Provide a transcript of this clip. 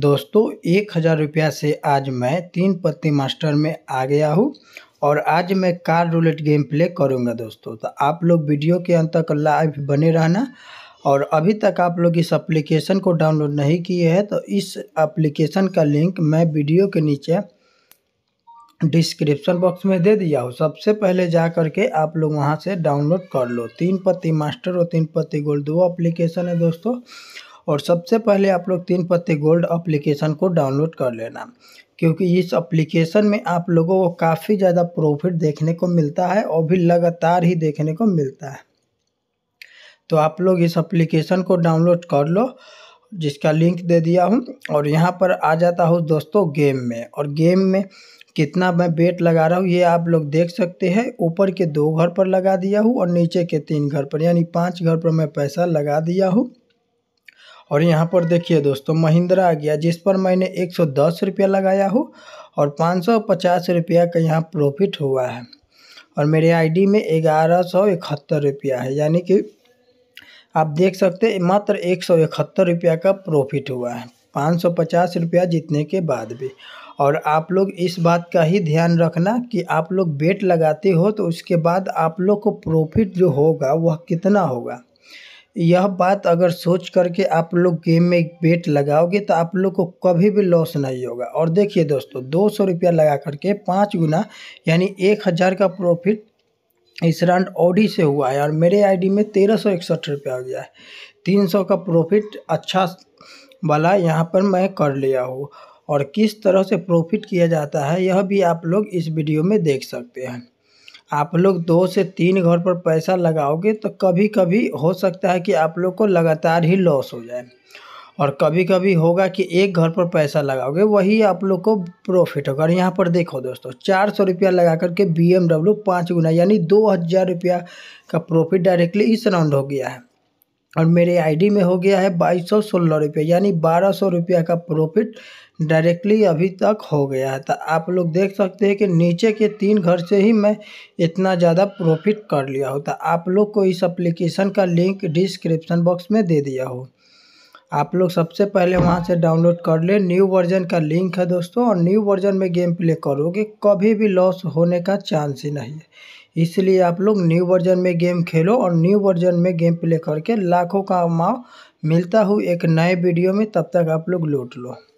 दोस्तों एक हज़ार रुपया से आज मैं तीन पत्ती मास्टर में आ गया हूँ और आज मैं कार रूलेट गेम प्ले करूँगा दोस्तों तो आप लोग वीडियो के अंत तक लाइव बने रहना और अभी तक आप लोग इस एप्लीकेशन को डाउनलोड नहीं किए हैं तो इस एप्लीकेशन का लिंक मैं वीडियो के नीचे डिस्क्रिप्शन बॉक्स में दे दिया हूँ सबसे पहले जा कर के आप लोग वहाँ से डाउनलोड कर लो तीन पत्ती मास्टर और तीन पत्ती गोल्ड दो एप्लीकेशन है दोस्तों और सबसे पहले आप लोग तीन पत्ते गोल्ड अप्लीकेशन को डाउनलोड कर लेना क्योंकि इस अप्लीकेशन में आप लोगों को काफ़ी ज़्यादा प्रॉफिट देखने को मिलता है और भी लगातार ही देखने को मिलता है तो आप लोग इस अप्लीकेशन को डाउनलोड कर लो जिसका लिंक दे दिया हूँ और यहाँ पर आ जाता हूँ दोस्तों गेम में और गेम में कितना मैं बेट लगा रहा हूँ ये आप लोग देख सकते हैं ऊपर के दो घर पर लगा दिया हूँ और नीचे के तीन घर पर यानी पांच घर पर मैं पैसा लगा दिया हूँ और यहाँ पर देखिए दोस्तों महिंद्रा आ गया जिस पर मैंने एक सौ दस रुपया लगाया हो और पाँच सौ पचास रुपया का यहाँ प्रॉफिट हुआ है और मेरे आईडी में ग्यारह सौ इकहत्तर रुपया है यानी कि आप देख सकते मात्र एक सौ इकहत्तर रुपया का प्रॉफिट हुआ है पाँच सौ पचास रुपया जीतने के बाद भी और आप लोग इस बात का ही ध्यान रखना कि आप लोग बेट लगाते हो तो उसके बाद आप लोग को प्रॉफिट जो होगा वह कितना होगा यह बात अगर सोच करके आप लोग गेम में बेट लगाओगे तो आप लोग को कभी भी लॉस नहीं होगा और देखिए दोस्तों दो सौ रुपया लगा करके पाँच गुना यानी एक हज़ार का प्रॉफिट इस राउंड ऑडी से हुआ है और मेरे आईडी में तेरह सौ इकसठ रुपया हो गया है तीन सौ का प्रॉफिट अच्छा वाला यहाँ पर मैं कर लिया हूँ और किस तरह से प्रॉफिट किया जाता है यह भी आप लोग इस वीडियो में देख सकते हैं आप लोग दो से तीन घर पर पैसा लगाओगे तो कभी कभी हो सकता है कि आप लोग को लगातार ही लॉस हो जाए और कभी कभी होगा कि एक घर पर पैसा लगाओगे वही आप लोग को प्रॉफिट होगा और यहाँ पर देखो दोस्तों चार सौ रुपया लगा करके बी एम डब्ल्यू पाँच गुना यानी दो हज़ार रुपया का प्रॉफिट डायरेक्टली इस राउंड हो गया है और मेरे आईडी में हो गया है बाईस सौ सोलह रुपये यानी बारह सौ रुपया का प्रॉफिट डायरेक्टली अभी तक हो गया है तो आप लोग देख सकते हैं कि नीचे के तीन घर से ही मैं इतना ज़्यादा प्रॉफिट कर लिया हूँ तो आप लोग को इस एप्लीकेशन का लिंक डिस्क्रिप्शन बॉक्स में दे दिया हो आप लोग सबसे पहले वहाँ से डाउनलोड कर ले न्यू वर्जन का लिंक है दोस्तों और न्यू वर्जन में गेम प्ले करोगे कभी भी लॉस होने का चांस ही नहीं है इसलिए आप लोग न्यू वर्जन में गेम खेलो और न्यू वर्जन में गेम प्ले करके लाखों का माव मिलता हूँ एक नए वीडियो में तब तक आप लोग लूट लो